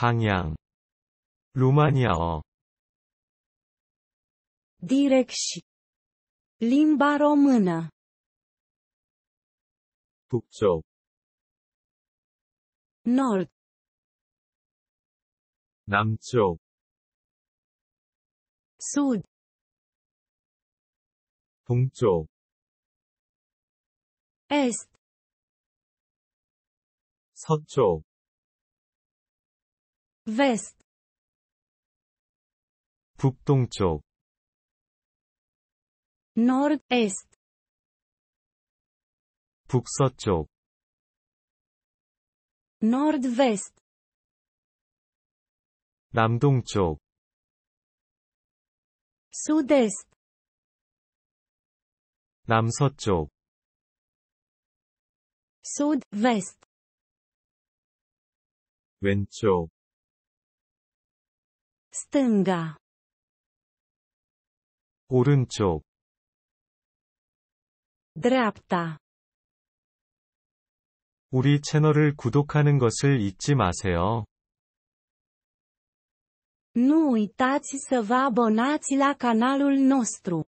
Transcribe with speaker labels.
Speaker 1: 방향 루마니아어 Direcții Limba română 북쪽 Nord 남쪽 Sud 동쪽 Est 서쪽 west 북동쪽 nord-est 북서쪽 nord-west 남동쪽 sud-est 남서쪽 sud-west 왼쪽 stânga 오른쪽 dreapta 우리 채널을 구독하는 것을 잊지 마세요. Nu uitați să vă abonați la canalul nostru.